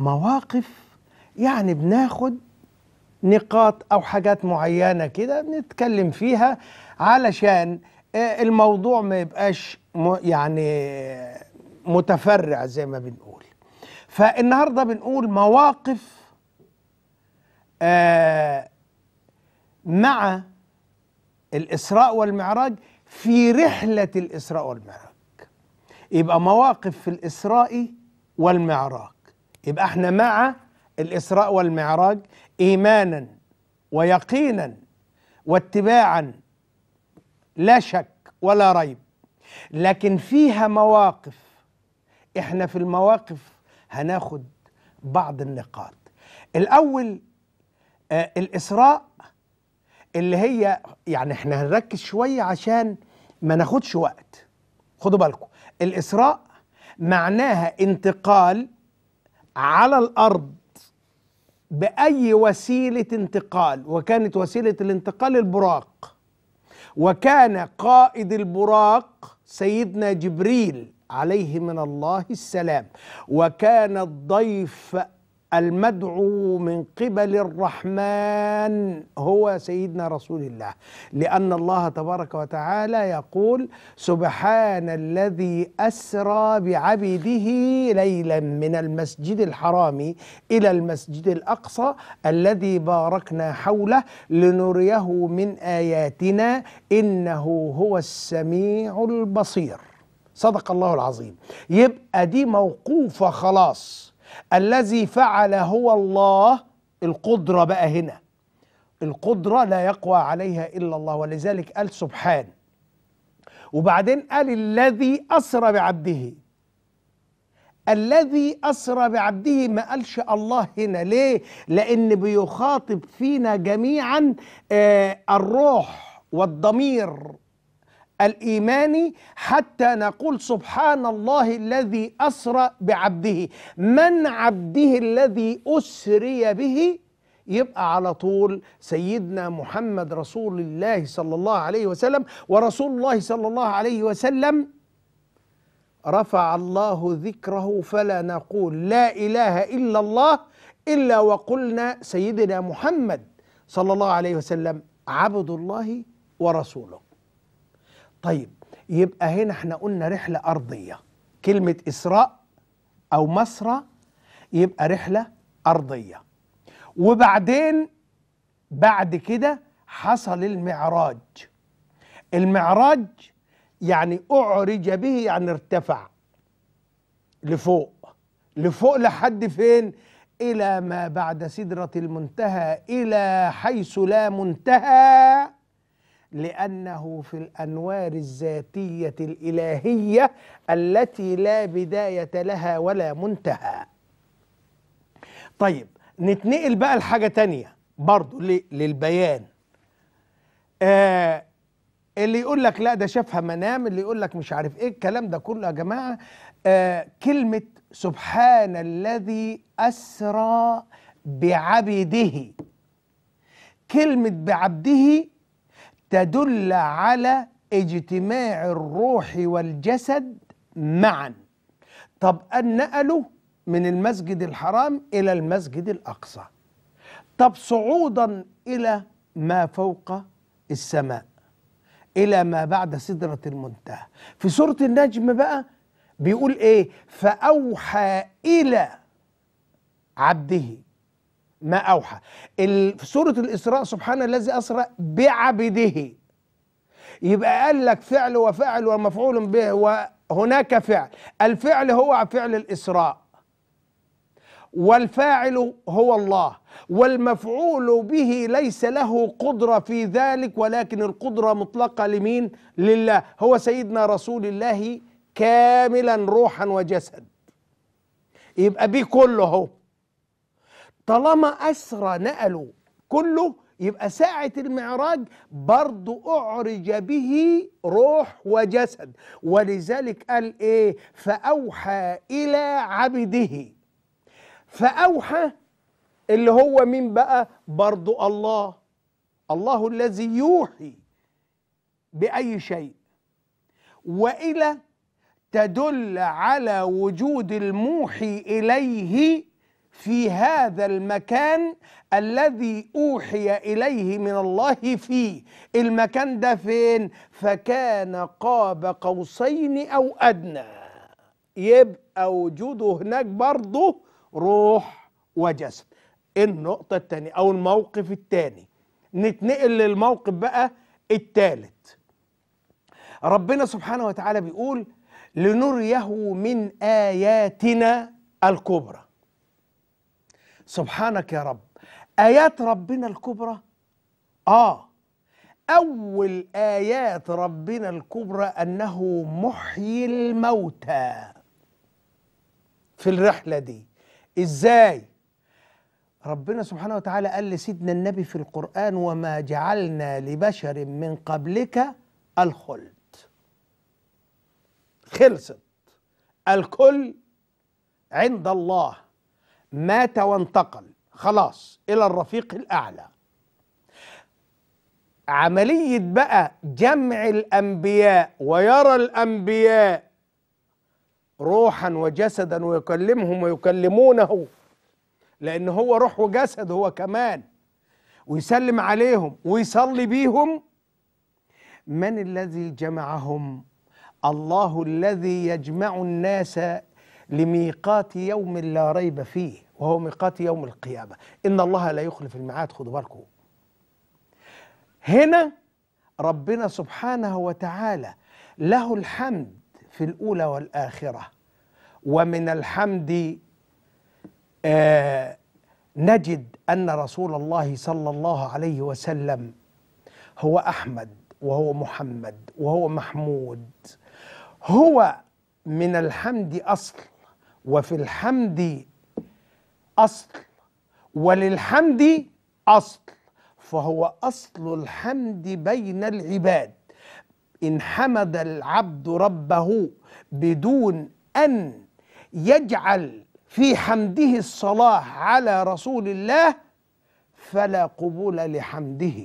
مواقف يعني بناخد نقاط او حاجات معينه كده بنتكلم فيها علشان آه، الموضوع ما يبقاش يعني متفرع زي ما بنقول فالنهارده بنقول مواقف آه، مع الإسراء والمعراج في رحلة الإسراء والمعراج يبقى مواقف في الإسراء والمعراج يبقى احنا مع الإسراء والمعراج إيمانا ويقينا واتباعا لا شك ولا ريب لكن فيها مواقف احنا في المواقف هناخد بعض النقاط الأول آه الإسراء اللي هي يعني احنا هنركز شوية عشان ما ناخدش وقت خدوا بالكم الإسراء معناها انتقال على الارض باي وسيله انتقال وكانت وسيله الانتقال البراق وكان قائد البراق سيدنا جبريل عليه من الله السلام وكان الضيف المدعو من قبل الرحمن هو سيدنا رسول الله لان الله تبارك وتعالى يقول سبحان الذي اسرى بعبده ليلا من المسجد الحرام الى المسجد الاقصى الذي باركنا حوله لنريه من اياتنا انه هو السميع البصير صدق الله العظيم يبقى دي موقوفه خلاص الذي فعل هو الله القدرة بقى هنا القدرة لا يقوى عليها إلا الله ولذلك قال سبحان وبعدين قال الذي أسرى بعبده الذي أسرى بعبده ما قالش الله هنا ليه؟ لأن بيخاطب فينا جميعا آه الروح والضمير الايماني حتى نقول سبحان الله الذي اسرى بعبده من عبده الذي اسري به يبقى على طول سيدنا محمد رسول الله صلى الله عليه وسلم ورسول الله صلى الله عليه وسلم رفع الله ذكره فلا نقول لا اله الا الله الا وقلنا سيدنا محمد صلى الله عليه وسلم عبد الله ورسوله طيب يبقى هنا احنا قلنا رحلة أرضية كلمة إسراء أو مسرى يبقى رحلة أرضية وبعدين بعد كده حصل المعراج المعراج يعني أعرج به يعني ارتفع لفوق لفوق لحد فين إلى ما بعد سدرة المنتهى إلى حيث لا منتهى لانه في الانوار الذاتيه الالهيه التي لا بدايه لها ولا منتهى طيب نتنقل بقى لحاجه تانية برضو للبيان آه اللي يقول لك لا ده شافها منام اللي يقول لك مش عارف ايه الكلام ده كله يا جماعه آه كلمه سبحان الذي اسرى بعبده كلمه بعبده تدل على اجتماع الروح والجسد معا طب النقله من المسجد الحرام إلى المسجد الأقصى طب صعودا إلى ما فوق السماء إلى ما بعد سدرة المنتهى في سورة النجم بقى بيقول إيه فأوحى إلى عبده ما أوحى في سورة الإسراء سبحان الذي أسرى بعبده يبقى قال لك فعل وفعل ومفعول به وهناك فعل الفعل هو فعل الإسراء والفاعل هو الله والمفعول به ليس له قدرة في ذلك ولكن القدرة مطلقة لمين؟ لله هو سيدنا رسول الله كاملا روحا وجسد يبقى بيه كله هو طالما أسرى نقلوا كله يبقى ساعة المعراج برضو أعرج به روح وجسد ولذلك قال إيه فأوحى إلى عبده فأوحى اللي هو مين بقى برضو الله الله الذي يوحي بأي شيء وإلى تدل على وجود الموحي إليه في هذا المكان الذي اوحي اليه من الله فيه المكان ده فين فكان قاب قوسين او ادنى يبقى وجوده هناك برضه روح وجسد إيه النقطه الثانيه او الموقف الثاني نتنقل للموقف بقى الثالث ربنا سبحانه وتعالى بيقول لنريه من اياتنا الكبرى سبحانك يا رب آيات ربنا الكبرى آه أول آيات ربنا الكبرى أنه محيي الموتى في الرحلة دي إزاي؟ ربنا سبحانه وتعالى قال لسيدنا النبي في القرآن وما جعلنا لبشر من قبلك الخلد خلصت الكل عند الله مات وانتقل خلاص إلى الرفيق الأعلى عملية بقى جمع الأنبياء ويرى الأنبياء روحا وجسدا ويكلمهم ويكلمونه لأن هو روح وجسد هو كمان ويسلم عليهم ويصلي بيهم من الذي جمعهم الله الذي يجمع الناس لميقات يوم لا ريب فيه وهو ميقات يوم القيامة إن الله لا يخلف الميعاد خدوا بالكم هنا ربنا سبحانه وتعالى له الحمد في الأولى والآخرة ومن الحمد آه نجد أن رسول الله صلى الله عليه وسلم هو أحمد وهو محمد وهو محمود هو من الحمد أصل وفي الحمد اصل وللحمد اصل فهو اصل الحمد بين العباد ان حمد العبد ربه بدون ان يجعل في حمده الصلاه على رسول الله فلا قبول لحمده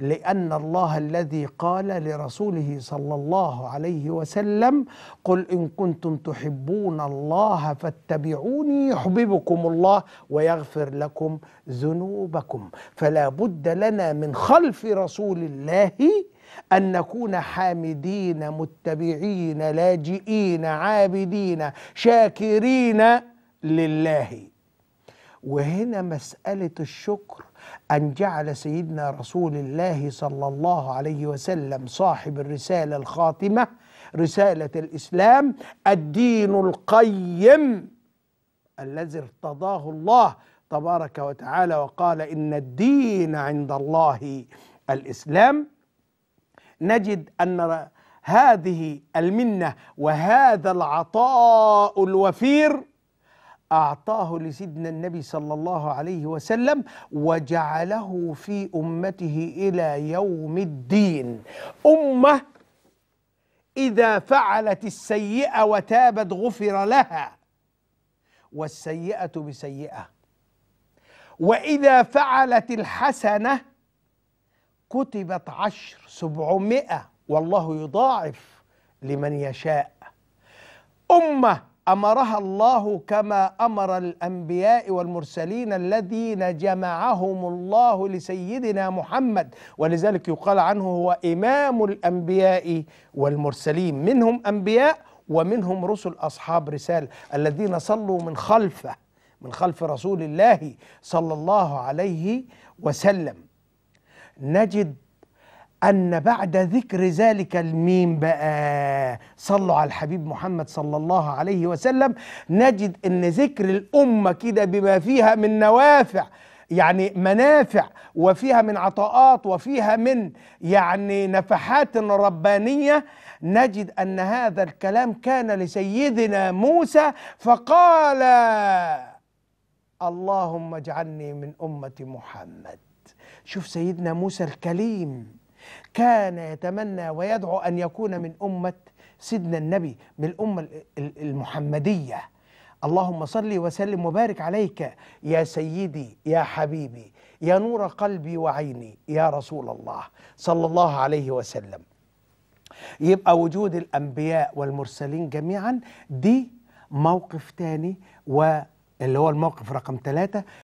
لان الله الذي قال لرسوله صلى الله عليه وسلم قل ان كنتم تحبون الله فاتبعوني يحببكم الله ويغفر لكم ذنوبكم فلا بد لنا من خلف رسول الله أن نكون حامدين متبعين لاجئين عابدين شاكرين لله وهنا مسألة الشكر أن جعل سيدنا رسول الله صلى الله عليه وسلم صاحب الرسالة الخاتمة رسالة الإسلام الدين القيم الذي ارتضاه الله تبارك وتعالى وقال إن الدين عند الله الإسلام نجد أن هذه المنة وهذا العطاء الوفير أعطاه لسيدنا النبي صلى الله عليه وسلم وجعله في أمته إلى يوم الدين أمة إذا فعلت السيئة وتابت غفر لها والسيئة بسيئة وإذا فعلت الحسنة كتبت عشر سبعمائة والله يضاعف لمن يشاء أمة امرها الله كما امر الانبياء والمرسلين الذين جمعهم الله لسيدنا محمد ولذلك يقال عنه هو امام الانبياء والمرسلين منهم انبياء ومنهم رسل اصحاب رساله الذين صلوا من خلفه من خلف رسول الله صلى الله عليه وسلم نجد أن بعد ذكر ذلك الميم بقى صلوا على الحبيب محمد صلى الله عليه وسلم نجد أن ذكر الأمة كده بما فيها من نوافع يعني منافع وفيها من عطاءات وفيها من يعني نفحات ربانية نجد أن هذا الكلام كان لسيدنا موسى فقال اللهم اجعلني من أمة محمد شوف سيدنا موسى الكليم كان يتمنى ويدعو أن يكون من أمة سيدنا النبي من الأمة المحمدية اللهم صلي وسلم وبارك عليك يا سيدي يا حبيبي يا نور قلبي وعيني يا رسول الله صلى الله عليه وسلم يبقى وجود الأنبياء والمرسلين جميعا دي موقف تاني واللي هو الموقف رقم ثلاثة